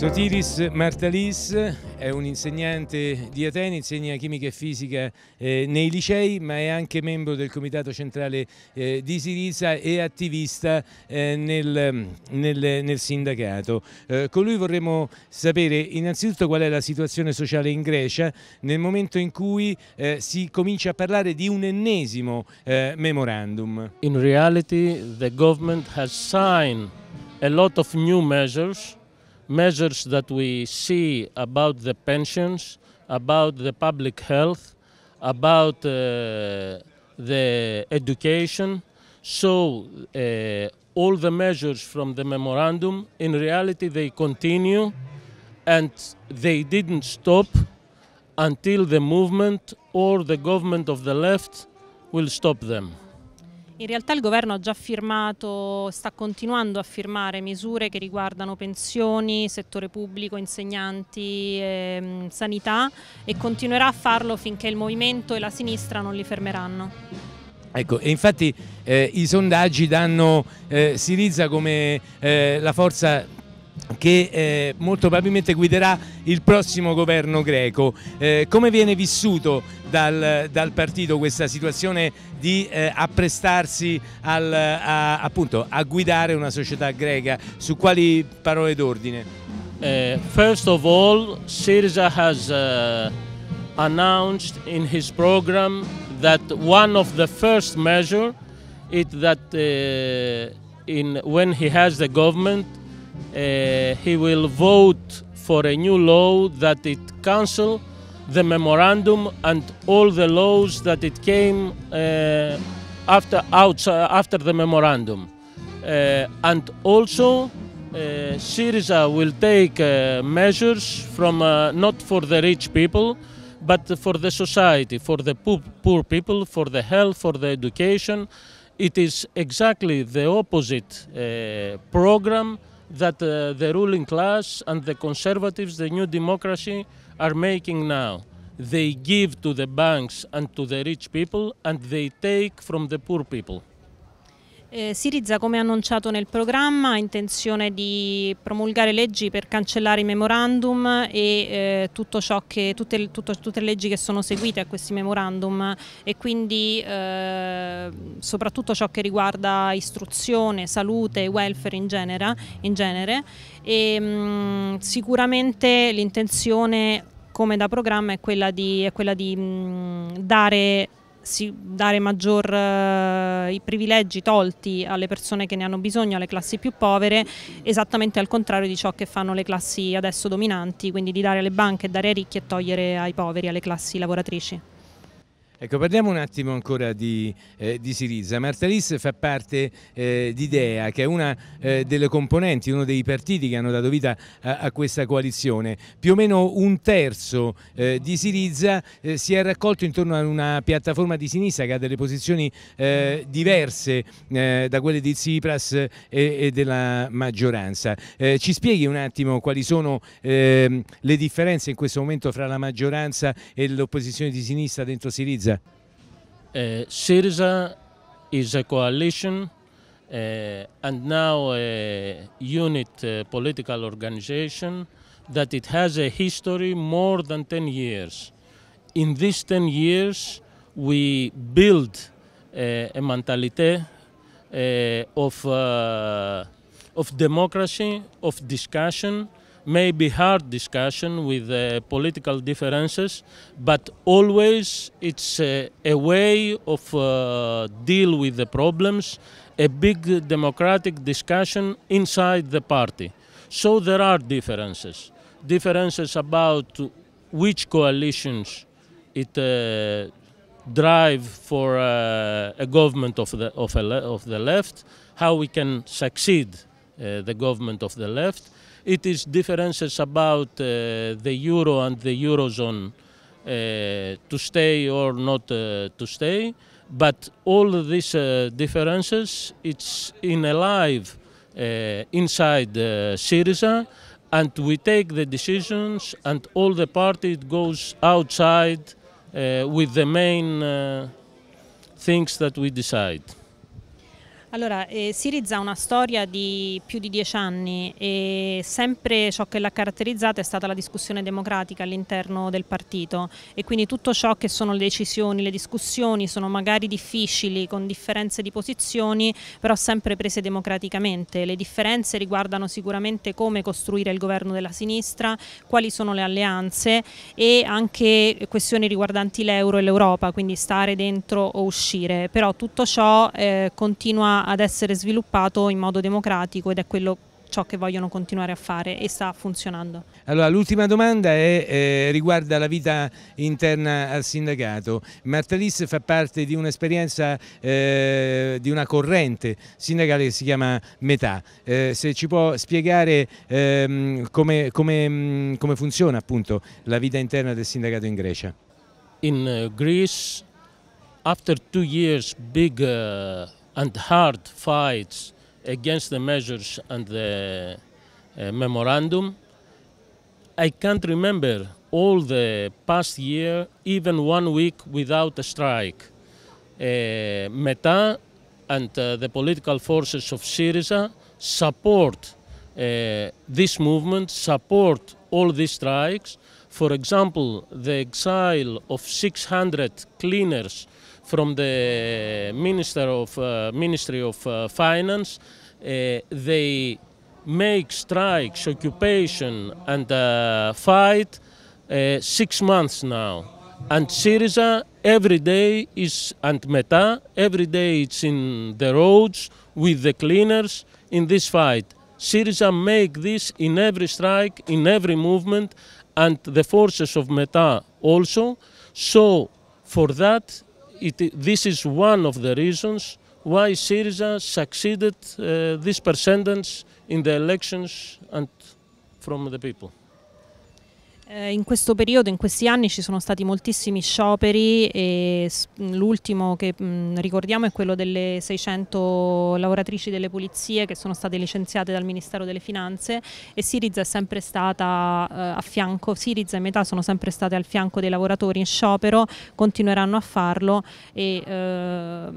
Sotiris Martalis è un insegnante di Atene, insegna chimica e fisica eh, nei licei, ma è anche membro del comitato centrale eh, di Sirisa e attivista eh, nel, nel, nel, sindacato. Eh, con lui vorremmo sapere innanzitutto qual è la situazione sociale in Grecia nel momento in cui eh, si comincia a parlare di un ennesimo eh, memorandum. In reality the government has signed a lot of new measures measures that we see about the pensions, about the public health, about uh, the education. So uh, all the measures from the memorandum, in reality, they continue and they didn't stop until the movement or the government of the left will stop them. In realtà il governo ha già firmato, sta continuando a firmare misure che riguardano pensioni, settore pubblico, insegnanti, eh, sanità e continuerà a farlo finché il movimento e la sinistra non li fermeranno. Ecco, e infatti eh, i sondaggi danno eh, Siriza come eh, la forza che eh, molto probabilmente guiderà il prossimo governo greco. Eh, come viene vissuto dal, dal, partito questa situazione di eh, apprestarsi al, a, appunto, a guidare una società greca? Su quali parole d'ordine? Uh, first of all, Syriza has uh, announced in his program that one of the first measures is that uh, in, when he has the government, Uh, he will vote for a new law that it cancel the memorandum and all the laws that it came uh, after, outside, uh, after the memorandum. and also, uh, Syriza will take uh, measures from uh, not for the rich people, but for the society, for the poor, poor, people, for the health, for the education. It is exactly the opposite program that uh, the ruling class and the conservatives, the new democracy, are making now. They give to the banks and to the rich people, and they take from the poor people. Eh, Sirizza, come annunciato nel programma, ha intenzione di promulgare leggi per cancellare i memorandum e eh, tutto che, tutte, tutto, tutte, le leggi che sono seguite a questi memorandum e quindi eh, soprattutto ciò che riguarda istruzione, salute, welfare in genere. In genere. E, mh, mm, sicuramente l'intenzione come da programma è quella di, è quella di mh, mm, dare dare maggior eh, i privilegi tolti alle persone che ne hanno bisogno, alle classi più povere, esattamente al contrario di ciò che fanno le classi adesso dominanti, quindi di dare alle banche, dare ai ricchi e togliere ai poveri, alle classi lavoratrici. Ecco, parliamo un attimo ancora di, eh, di Sirisa. Martalis fa parte eh, di Idea, che è una eh, delle componenti, uno dei partiti che hanno dato vita a, a questa coalizione. Più o meno un terzo eh, di Siriza eh, si è raccolto intorno a una piattaforma di sinistra che ha delle posizioni eh, diverse da quelle di Tsipras e, e della maggioranza. ci spieghi un attimo quali sono ehm, le differenze in questo momento fra la maggioranza e l'opposizione di sinistra dentro Siriza? SYRIZA? Uh, SYRIZA is a coalition uh, and now a unit uh, political organization that it has a history more than 10 years. In these 10 years, we build uh, a mentality uh, of, uh, of democracy, of discussion, maybe hard discussion with uh, political differences, but always it's uh, a way of uh, deal with the problems, a big democratic discussion inside the party. So there are differences, differences about which coalitions it uh, drive for uh, a government of the, of, of the left, how we can succeed uh, the government of the left, it is differences about uh, the euro and the eurozone uh, to stay or not uh, to stay. But all these differences, it's in alive inside Syriza and we take the decisions and all the party goes outside uh, with the main uh, things that we decide. Allora, eh, Siriza ha una storia di più di dieci anni e sempre ciò che l'ha caratterizzata è stata la discussione democratica all'interno del partito e quindi tutto ciò che sono le decisioni, le discussioni sono magari difficili con differenze di posizioni però sempre prese democraticamente. Le differenze riguardano sicuramente come costruire il governo della sinistra, quali sono le alleanze e anche questioni riguardanti l'euro e l'Europa, quindi stare dentro o uscire, però tutto ciò eh, continua ad essere sviluppato in modo democratico ed è quello ciò che vogliono continuare a fare e sta funzionando. Allora, l'ultima domanda è, eh, riguarda la vita interna al sindacato. Martalis fa parte di un'esperienza, eh, di una corrente sindacale che si chiama Metà. Eh, se ci può spiegare ehm, come, come, mm, come funziona appunto la vita interna del sindacato in Grecia? In eh, Greece, after two years big uh, and hard fights against the measures and the uh, memorandum. I can't remember all the past year, even one week without a strike. Uh, Meta and uh, the political forces of Syriza support uh, this movement, support all these strikes. For example, the exile of 600 cleaners from the Minister of, uh, Ministry of uh, Finance. Uh, they make strikes, occupation and fight six months now. And Syriza every day is, and Meta, every day it's in the roads with the cleaners in this fight. Syriza make this in every strike, in every movement, and the forces of Meta also. So for that, it, this is one of the reasons why Syriza succeeded uh, this percentage in the elections and from the people. Eh, in questo periodo, in questi anni, ci sono stati moltissimi scioperi e l'ultimo che ricordiamo è quello delle 600 lavoratrici delle pulizie che sono state licenziate dal Ministero delle Finanze e Siriza è sempre stata eh, a fianco, Siriza e Metà sono sempre state al fianco dei lavoratori in sciopero, continueranno a farlo e eh,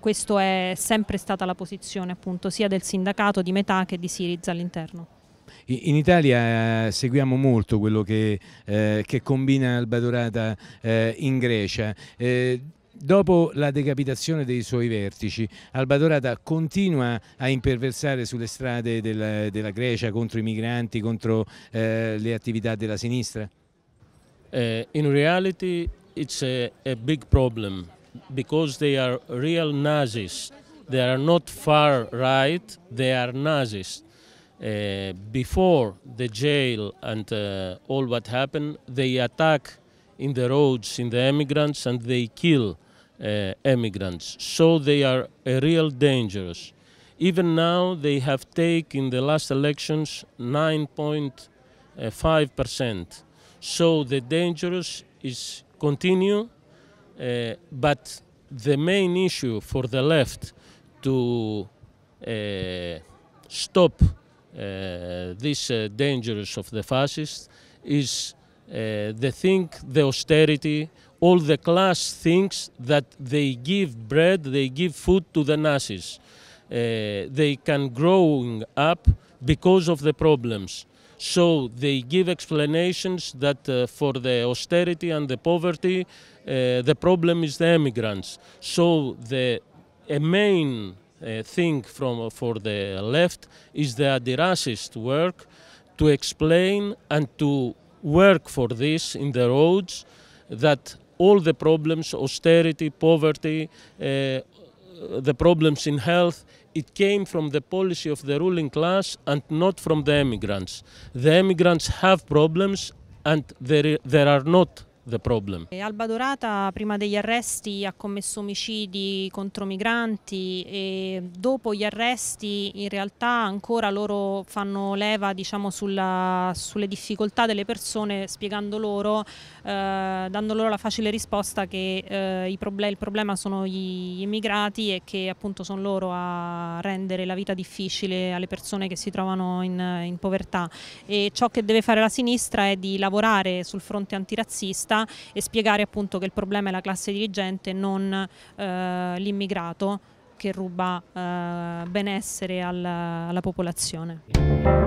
questa è sempre stata la posizione appunto sia del sindacato di Metà che di Siriza all'interno in Italia eh, seguiamo molto quello che, eh, che combina Albadorata eh, in Grecia. Eh, Dopo la decapitazione dei suoi vertici, Alba Dorata continua a imperversare sulle strade della, della Grecia contro i migranti, contro eh, le attività della sinistra? Uh, in reality, it's a, a big problem because they are real Nazis. They are not far right, they are Nazis. Uh, before the jail and uh, all what happened, they attack in the roads in the emigrants and they kill uh, emigrants. So they are a real dangerous. Even now, they have taken in the last elections 9.5%. Uh, so the dangerous is continue, uh, but the main issue for the left to stop uh, this uh, dangers of the fascists is uh, the thing, the austerity, all the class things that they give bread, they give food to the Nazis. they can growing up because of the problems. So they give explanations that uh, for the austerity and the poverty, uh, the problem is the immigrants. So the a main uh, thing from, uh, for the left is that the racist work to explain and to work for this in the roads that all the problems, austerity, poverty, uh, the problems in health, it came from the policy of the ruling class and not from the immigrants The immigrants have problems and there, there are not Alba Dorata prima degli arresti ha commesso omicidi contro migranti e dopo gli arresti in realtà ancora loro fanno leva diciamo, sulla, sulle difficoltà delle persone spiegando loro, eh, dando loro la facile risposta che eh, problem il problema sono gli immigrati e che appunto sono loro a rendere la vita difficile alle persone che si trovano in, in povertà e ciò che deve fare la sinistra è di lavorare sul fronte antirazzista difficoltà e spiegare appunto che il problema è la classe dirigente, non eh, l'immigrato che ruba eh, benessere alla, alla popolazione.